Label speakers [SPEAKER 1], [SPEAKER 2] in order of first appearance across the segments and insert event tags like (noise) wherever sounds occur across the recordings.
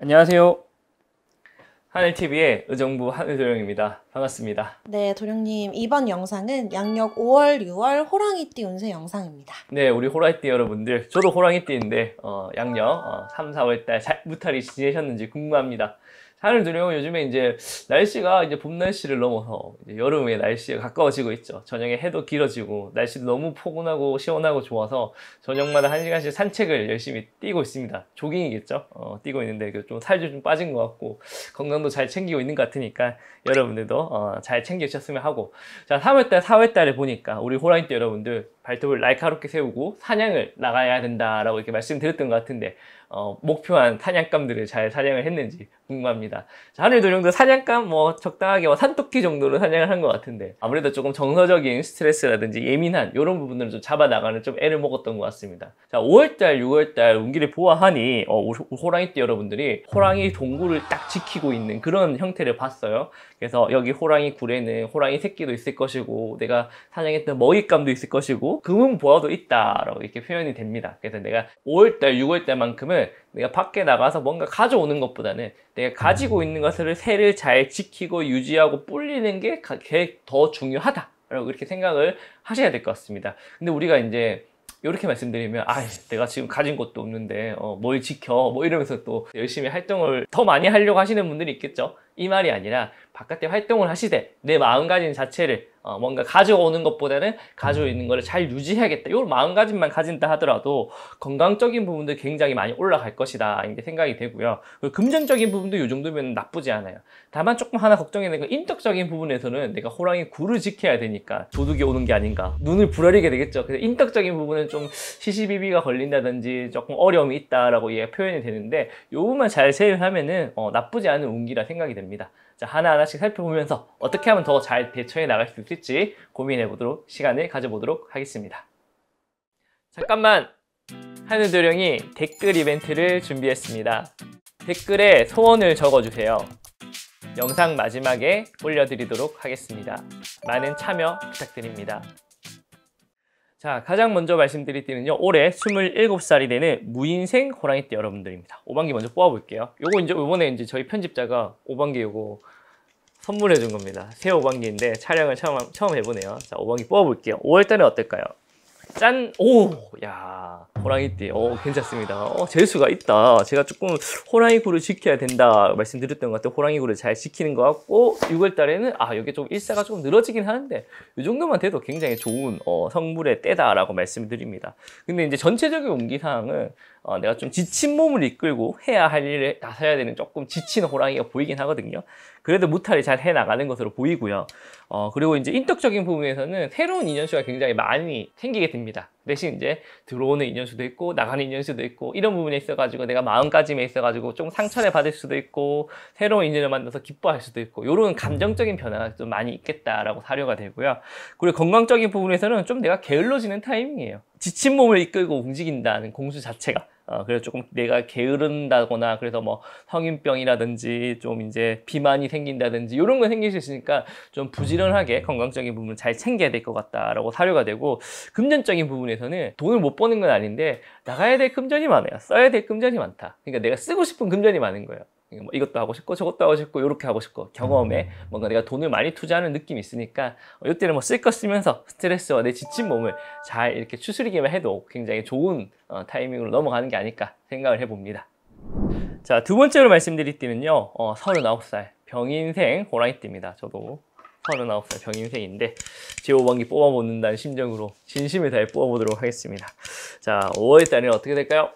[SPEAKER 1] 안녕하세요. 하늘TV의 의정부 하늘도령입니다. 반갑습니다. 네, 도령님. 이번 영상은 양력 5월, 6월 호랑이띠 운세 영상입니다. 네, 우리 호랑이띠 여러분들. 저도 호랑이띠인데, 어, 양력 어, 3, 4월달 잘 무탈이 지내셨는지 궁금합니다. 산을 두려면 요즘에 이제 날씨가 이제 봄 날씨를 넘어서 어, 여름의 날씨에 가까워지고 있죠. 저녁에 해도 길어지고 날씨도 너무 포근하고 시원하고 좋아서 저녁마다 한 시간씩 산책을 열심히 뛰고 있습니다. 조깅이겠죠. 어, 뛰고 있는데 그 좀 살도 좀 빠진 것 같고 건강도 잘 챙기고 있는 것 같으니까 여러분들도 어, 잘 챙기셨으면 하고 자 3월달 4월달에 보니까 우리 호랑이때 여러분들 발톱을 날카롭게 세우고 사냥을 나가야 된다라고 이렇게 말씀드렸던 것 같은데 어, 목표한 사냥감들을 잘 사냥을 했는지 궁금합니다. 자, 하늘 도정도 사냥감 뭐 적당하게 뭐 산토끼 정도로 사냥을 한 것 같은데 아무래도 조금 정서적인 스트레스라든지 예민한 이런 부분들을 좀 잡아 나가는 좀 애를 먹었던 것 같습니다. 자, 5월달, 6월달 운기를 보아하니 어, 호랑이 띠 여러분들이 호랑이 동굴을 딱 지키고 있는 그런 형태를 봤어요. 그래서 여기 호랑이 굴에는 호랑이 새끼도 있을 것이고 내가 사냥했던 먹잇감도 있을 것이고 금은 보아도 있다라고 이렇게 표현이 됩니다. 그래서 내가 5월달, 6월달만큼은 돈을 내가 밖에 나가서 뭔가 가져오는 것보다는 내가 가지고 음. 있는 것을 새를 잘 지키고 유지하고 뿔리는게 더 중요하다라고 그렇게 생각을 하셔야 될 것 같습니다. 근데 우리가 이제 이렇게 말씀드리면 아 내가 지금 가진 것도 없는데 어, 뭘 지켜 뭐 이러면서 또 열심히 활동을 더 많이 하려고 하시는 분들이 있겠죠 이 말이 아니라 바깥에 활동을 하시되 내 마음가짐 자체를 어, 뭔가 가져오는 것보다는 가지고 음. 있는 것을 잘 유지해야겠다. 이런 마음가짐만 가진다 하더라도 건강적인 부분도 굉장히 많이 올라갈 것이다. 이게 생각이 되고요. 그리고 금전적인 부분도 이 정도면 나쁘지 않아요. 다만 조금 하나 걱정되는 이건 인격적인 부분에서는 내가 호랑이 굴을 지켜야 되니까 도둑이 오는 게 아닌가. 눈을 부러리게 되겠죠. 그래서 인격적인 부분은 좀 시시비비가 걸린다든지 조금 어려움이 있다라고 얘가 표현이 되는데 이 부분만 잘 세일하면은 어, 나쁘지 않은 운기라 생각이 됩니다. 자, 하나하나씩 살펴보면서 어떻게 하면 더 잘 대처해 나갈 수 있을지 고민해 보도록 시간을 가져보도록 하겠습니다. 잠깐만! 하늘도령이 댓글 이벤트를 준비했습니다. 댓글에 소원을 적어주세요. 영상 마지막에 올려드리도록 하겠습니다. 많은 참여 부탁드립니다. 자, 가장 먼저 말씀드릴 때는요. 올해 27살이 되는 무인생 호랑이띠 여러분들입니다. 5반기 먼저 뽑아볼게요. 요거 이제 요번에 이제 저희 편집자가 5반기 요거 선물해 준 겁니다. 새 5방기인데 촬영을 처음, 처음 해보네요. 자, 오방기 뽑아볼게요. 5월달에 어떨까요? 짠! 오! 야 호랑이띠. 오, 괜찮습니다. 어, 재수가 있다. 제가 조금 호랑이 구를 지켜야 된다 말씀드렸던 것 같아요. 호랑이 구를 잘 지키는 것 같고, 6월 달에는, 아, 여기 좀 일사가 조금 늘어지긴 하는데, 이 정도만 돼도 굉장히 좋은 어, 성물의 때다라고 말씀드립니다. 근데 이제 전체적인 운기상은 어, 내가 좀 지친 몸을 이끌고 해야 할 일을 나서야 되는 조금 지친 호랑이가 보이긴 하거든요. 그래도 무탈히잘 해나가는 것으로 보이고요. 어, 그리고 이제 인덕적인 부분에서는 새로운 인연수가 굉장히 많이 생기게 됩니다. 대신 이제 들어오는 인연수도 있고 나가는 인연수도 있고 이런 부분에 있어가지고 내가 마음가짐에 있어가지고 좀 상처를 받을 수도 있고 새로운 인연을 만나서 기뻐할 수도 있고 이런 감정적인 변화가 좀 많이 있겠다라고 사료가 되고요. 그리고 건강적인 부분에서는 좀 내가 게을러지는 타이밍이에요. 지친 몸을 이끌고 움직인다는 공수 자체가 어, 그래서 조금 내가 게으른다거나 그래서 뭐 성인병이라든지 좀 이제 비만이 생긴다든지 이런 거 생길 수 있으니까 좀 부지런하게 건강적인 부분 을잘 챙겨야 될 것 같다라고 사료가 되고 금전적인 부분에서는 돈을 못 버는 건 아닌데 나가야 될 금전이 많아요 써야 될 금전이 많다 그러니까 내가 쓰고 싶은 금전이 많은 거예요 뭐 이것도 하고 싶고 저것도 하고 싶고 이렇게 하고 싶고 경험에 음. 뭔가 내가 돈을 많이 투자하는 느낌이 있으니까 이때는 뭐 쓸 거 쓰면서 스트레스와 내 지친 몸을 잘 이렇게 추스리기만 해도 굉장히 좋은 어, 타이밍으로 넘어가는 게 아닐까 생각을 해봅니다. 자 두 번째로 말씀드릴 때는요 어, 39살 병인생 호랑이띠입니다. 저도 39살 병인생인데 제5번기 뽑아보는다는 심정으로 진심을 다해 뽑아보도록 하겠습니다. 자 5월달에는 어떻게 될까요?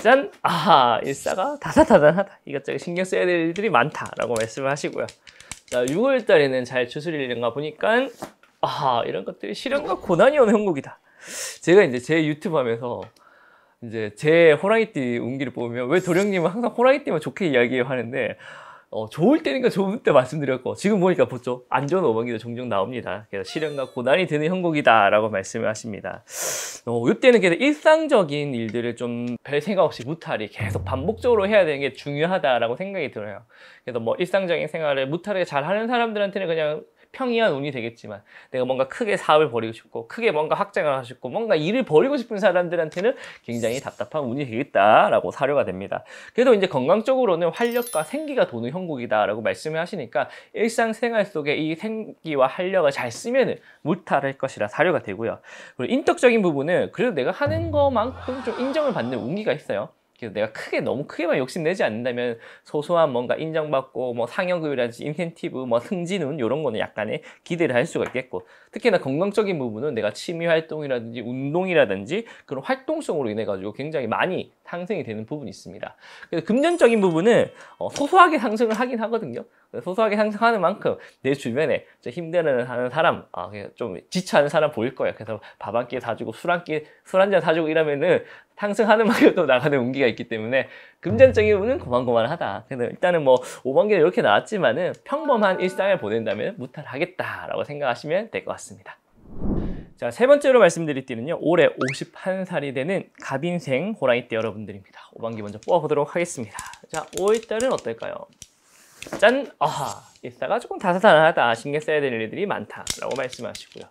[SPEAKER 1] 짠! 아하, 일사가 다사다단하다. 이것저것 신경 써야 될 일들이 많다라고 말씀을 하시고요. 자, 6월달에는 잘추스리려가 보니까 아 이런 것들이 실현과 고난이 오는 형국이다. 제가 이제 제 유튜브 하면서 이제 제 호랑이띠 운기를 보면 왜 도령님은 항상 호랑이띠만 좋게 이야기하는데 어, 좋을 때니까 좋을때 말씀드렸고 지금 보니까 보죠 안 좋은 오방기도 종종 나옵니다 그래서 시련과 고난이 드는 형국이다 라고 말씀을 하십니다 어, 이때는 그래 일상적인 일들을 좀 별 생각 없이 무탈히 계속 반복적으로 해야 되는 게 중요하다라고 생각이 들어요 그래서 뭐 일상적인 생활을 무탈하게 잘 하는 사람들한테는 그냥 평이한 운이 되겠지만 내가 뭔가 크게 사업을 벌이고 싶고 크게 뭔가 확장을 하고 싶고 뭔가 일을 벌이고 싶은 사람들한테는 굉장히 답답한 운이 되겠다라고 사료가 됩니다. 그래도 이제 건강 적으로는 활력과 생기가 도는 형국이다라고 말씀을 하시니까 일상생활 속에 이 생기와 활력을 잘 쓰면은 물탈할 것이라 사료가 되고요. 그리고 인격적인 부분은 그래도 내가 하는 것만큼 좀 인정을 받는 운기가 있어요. 그래서 내가 크게 너무 크게만 욕심내지 않는다면 소소한 뭔가 인정받고 뭐 상여급이라든지 인센티브 뭐 승진운 이런 거는 약간의 기대를 할 수가 있겠고 특히나 건강적인 부분은 내가 취미 활동이라든지 운동이라든지 그런 활동성으로 인해 가지고 굉장히 많이 상승이 되는 부분이 있습니다. 그래서 금전적인 부분은 어, 소소하게 상승을 하긴 하거든요. 소소하게 상상하는 만큼 내 주변에 힘들어하는 사람, 아, 좀 지쳐하는 사람 보일 거예요 그래서 밥 한 끼 사주고 술 한 끼, 술 한 잔 사주고 이러면은 상승하는 (laughs) 만큼 또 나가는 운기가 있기 때문에 금전적인 운은 고만고만하다. 근데 일단은 뭐 5만기는 이렇게 나왔지만은 평범한 일상을 보낸다면 무탈하겠다라고 생각하시면 될 것 같습니다. 자, 세 번째로 말씀드릴 때는요 올해 51살이 되는 갑인생 호랑이때 여러분들입니다. 5반기 먼저 뽑아보도록 하겠습니다. 자, 5월달은 어떨까요? 짠! 아하! 있다가 조금 다사다나하다 신경 써야 될 일들이 많다라고 말씀하시고요.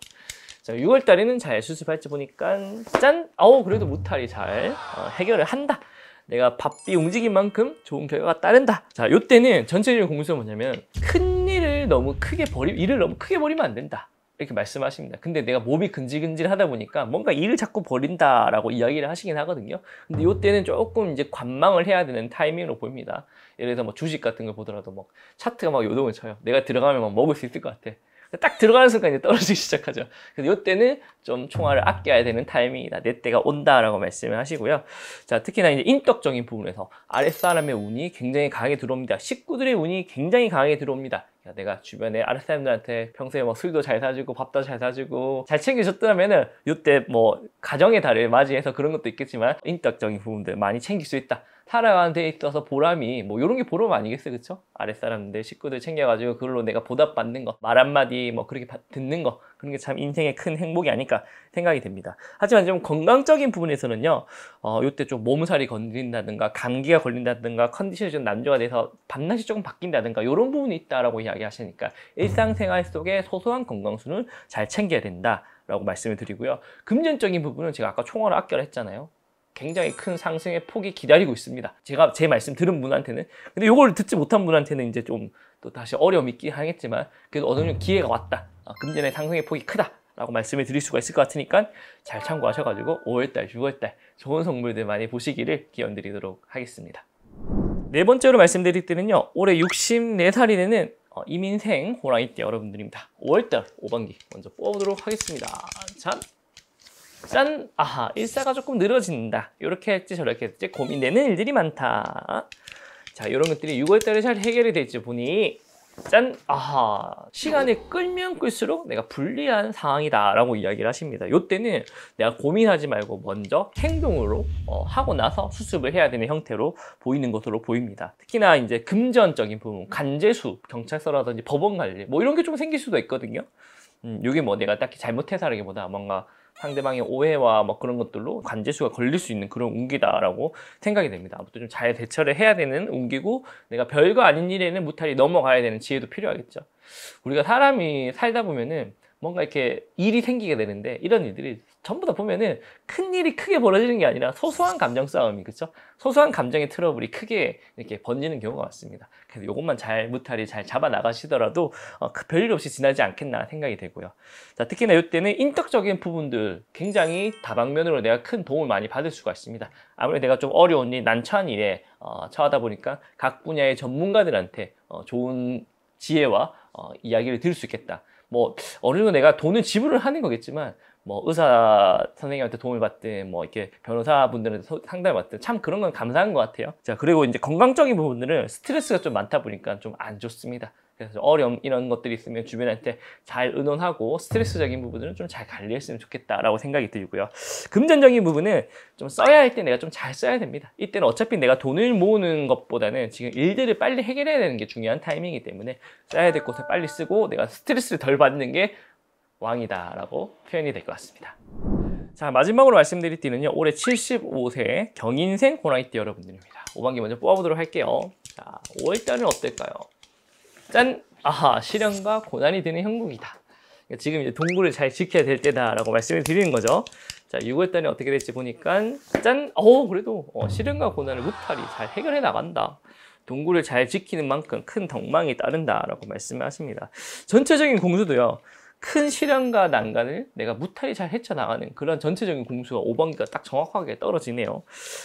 [SPEAKER 1] 자, 6월달에는 잘 수습할지 보니까 짠! 어우 그래도 무탈이 잘 어, 해결을 한다. 내가 바삐 움직인 만큼 좋은 결과가 따른다. 자, 요때는 전체적인 공수가 뭐냐면 큰 일을 너무 크게 버리 일을 너무 크게 버리면 안 된다. 이렇게 말씀하십니다. 근데 내가 몸이 근질근질하다 보니까 뭔가 일을 자꾸 버린다라고 이야기를 하시긴 하거든요. 근데 이때는 조금 이제 관망을 해야 되는 타이밍으로 보입니다. 예를 들어 뭐 주식 같은 걸 보더라도 막 차트가 막 요동을 쳐요. 내가 들어가면 막 먹을 수 있을 것 같아. 딱 들어가는 순간 이제 떨어지기 (laughs) 시작하죠. 그래서 이때는 좀 총알을 아껴야 되는 타이밍이다. 내 때가 온다라고 말씀을 하시고요. 자, 특히나 이제 인덕적인 부분에서 아랫사람의 운이 굉장히 강하게 들어옵니다. 식구들의 운이 굉장히 강하게 들어옵니다. 야, 내가 주변에 아랫사람들한테 평소에 뭐 술도 잘 사주고 밥도 잘 사주고 잘 챙겨줬다면은 이때 뭐 가정의 달을 맞이해서 그런 것도 있겠지만 인격적인 부분들 많이 챙길 수 있다. 타라한테 있어서 보람이 뭐 이런 게 보람 아니겠어요 그쵸? 아랫사람들 식구들 챙겨가지고 그걸로 내가 보답받는 거말 한마디 뭐 그렇게 듣는 거 그런 게 참 인생의 큰 행복이 아닐까 생각이 됩니다 하지만 좀 건강적인 부분에서는요 어, 요때좀 몸살이 걸린다든가 감기가 걸린다든가 컨디션이 좀 난조가 돼서 밤낮이 조금 바뀐다든가 이런 부분이 있다라고 이야기하시니까 일상생활 속에 소소한 건강수는 잘 챙겨야 된다 라고 말씀을 드리고요 금전적인 부분은 제가 아까 총알을 아껴라 했잖아요 굉장히 큰 상승의 폭이 기다리고 있습니다. 제가 제 말씀 들은 분한테는 근데 이걸 듣지 못한 분한테는 이제 좀 또 다시 어려움이 있긴 하겠지만 그래도 어느 정도 기회가 왔다. 아, 금년에 상승의 폭이 크다. 라고 말씀을 드릴 수가 있을 것 같으니까 잘 참고하셔가지고 5월달, 6월달 좋은 선물들 많이 보시기를 기원드리도록 하겠습니다. 네 번째로 말씀드릴 때는요. 올해 64살이 되는 어, 이민생 호랑이 때 여러분들입니다. 5월달 5반기 먼저 뽑아보도록 하겠습니다. 짠! 짠! 아하, 일사가 조금 늘어진다. 이렇게 했지 저렇게 했지 고민되는 일들이 많다. 자, 이런 것들이 6월달에 잘 해결이 될지 보니 짠! 아하! 시간이 끌면 끌수록 내가 불리한 상황이다 라고 이야기를 하십니다. 이때는 내가 고민하지 말고 먼저 행동으로 어, 하고 나서 수습을 해야 되는 형태로 보이는 것으로 보입니다. 특히나 이제 금전적인 부분, 간재수, 경찰서라든지 법원 관리 뭐 이런 게 좀 생길 수도 있거든요. 음, 이게 뭐 내가 딱히 잘못해서라기보다 뭔가 상대방의 오해와 막 뭐 그런 것들로 관제수가 걸릴 수 있는 그런 운기다라고 생각이 됩니다. 아무튼 좀 잘 대처를 해야 되는 운기고 내가 별거 아닌 일에는 무탈히 넘어가야 되는 지혜도 필요하겠죠. 우리가 사람이 살다 보면은 뭔가 이렇게 일이 생기게 되는데 이런 일들이 전부 다 보면은 큰 일이 크게 벌어지는 게 아니라 소소한 감정 싸움이 그렇죠? 소소한 감정의 트러블이 크게 이렇게 번지는 경우가 많습니다. 그래서 이것만 잘 무탈이 잘 잡아 나가시더라도 어, 그 별일 없이 지나지 않겠나 생각이 되고요. 자, 특히나 이때는 인격적인 부분들 굉장히 다방면으로 내가 큰 도움을 많이 받을 수가 있습니다. 아무래도 내가 좀 어려운 일, 난처한 일에 어, 처하다 보니까 각 분야의 전문가들한테 어, 좋은 지혜와 어, 이야기를 들을 수 있겠다. 뭐 어느 정도 내가 돈을 지불을 하는 거겠지만 뭐 의사 선생님한테 도움을 받든 뭐 이렇게 변호사분들한테 상담을 받든 참 그런 건 감사한 것 같아요. 자 그리고 이제 건강적인 부분들은 스트레스가 좀 많다 보니까 좀 안 좋습니다. 그래서 어려움 이런 것들이 있으면 주변한테 잘 의논하고 스트레스적인 부분들은 좀 잘 관리했으면 좋겠다라고 생각이 들고요. 금전적인 부분은 좀 써야 할 때 내가 좀 잘 써야 됩니다. 이때는 어차피 내가 돈을 모으는 것보다는 지금 일들을 빨리 해결해야 되는 게 중요한 타이밍이기 때문에 써야 될 곳에 빨리 쓰고 내가 스트레스를 덜 받는 게 왕이다라고 표현이 될 것 같습니다. 자 마지막으로 말씀드릴 띠는요 올해 75세 경인생 고나이띠 여러분들입니다. 5반기 먼저 뽑아보도록 할게요. 자 5월달은 어떨까요? 짠! 아하 시련과 고난이 드는 형국이다. 그러니까 지금 이제 동굴을 잘 지켜야 될 때다라고 말씀을 드리는 거죠. 자 6월달에 어떻게 될지 보니까 짠! 어 그래도 어, 시련과 고난을 무탈이 잘 해결해 나간다. 동굴을 잘 지키는 만큼 큰 덕망이 따른다라고 말씀을 하십니다. 전체적인 공수도요. 큰 시련과 난간을 내가 무탈히 잘 헤쳐나가는 그런 전체적인 공수가 5번기가 딱 정확하게 떨어지네요.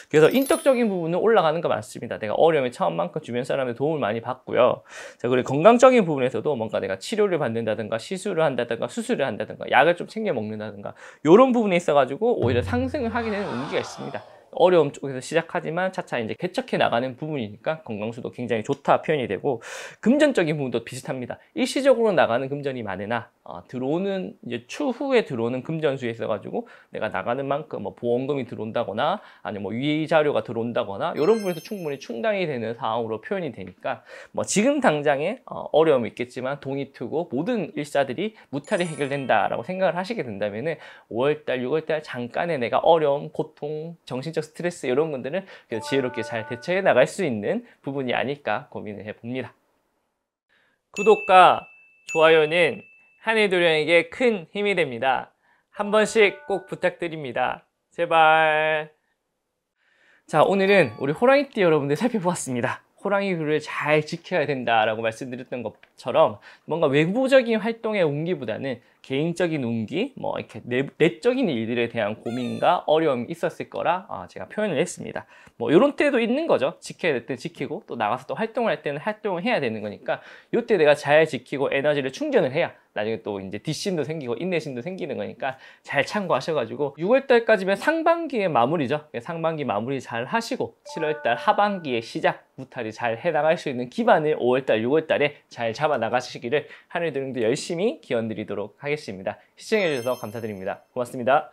[SPEAKER 1] 그래서 인격적인 부분은 올라가는 거 맞습니다. 내가 어려움에 처음 만큼 주변 사람의 도움을 많이 받고요. 자, 그리고 건강적인 부분에서도 뭔가 내가 치료를 받는다든가 시술을 한다든가 수술을 한다든가 약을 좀 챙겨 먹는다든가 이런 부분에 있어가지고 오히려 상승을 하게 되는 운기가 있습니다. 어려움 쪽에서 시작하지만 차차 이제 개척해 나가는 부분이니까 건강수도 굉장히 좋다 표현이 되고 금전적인 부분도 비슷합니다. 일시적으로 나가는 금전이 많으나 어, 들어오는 이제 추후에 들어오는 금전수에 있어가지고 내가 나가는 만큼 뭐 보험금이 들어온다거나 아니면 뭐 위의 자료가 들어온다거나 이런 부분에서 충분히 충당이 되는 상황으로 표현이 되니까 뭐 지금 당장에 어, 어려움이 있겠지만 동이 트고 모든 일자들이 무탈이 해결된다라고 생각을 하시게 된다면은 5월달, 6월달 잠깐의 내가 어려움, 고통, 정신적 스트레스 이런 분들은 지혜롭게 잘 대처해 나갈 수 있는 부분이 아닐까 고민을 해봅니다. 구독과 좋아요는 한의도령에게 큰 힘이 됩니다. 한 번씩 꼭 부탁드립니다. 제발. 자, 오늘은 우리 호랑이띠 여러분들 살펴보았습니다. 호랑이 굴을 잘 지켜야 된다라고 말씀드렸던 것처럼 뭔가 외부적인 활동의 온기보다는 개인적인 운기, 뭐 이렇게 내, 내 적인 일들에 대한 고민과 어려움이 있었을 거라 어, 제가 표현을 했습니다. 뭐 이런 때도 있는 거죠. 지켜야 될 때 지키고 또 나가서 또 활동을 할 때는 활동을 해야 되는 거니까 이때 내가 잘 지키고 에너지를 충전을 해야 나중에 또 이제 디심도 생기고 인내심도 생기는 거니까 잘 참고하셔가지고 6월달까지면 상반기의 마무리죠. 상반기 마무리 잘 하시고 7월달 하반기의 시작 무탈이 잘 해나갈 수 있는 기반을 5월달, 6월달에 잘 잡아 나가시기를 하늘드릉도 열심히 기원드리도록 하겠습니다. 하겠습니다. 시청해주셔서 감사드립니다. 고맙습니다.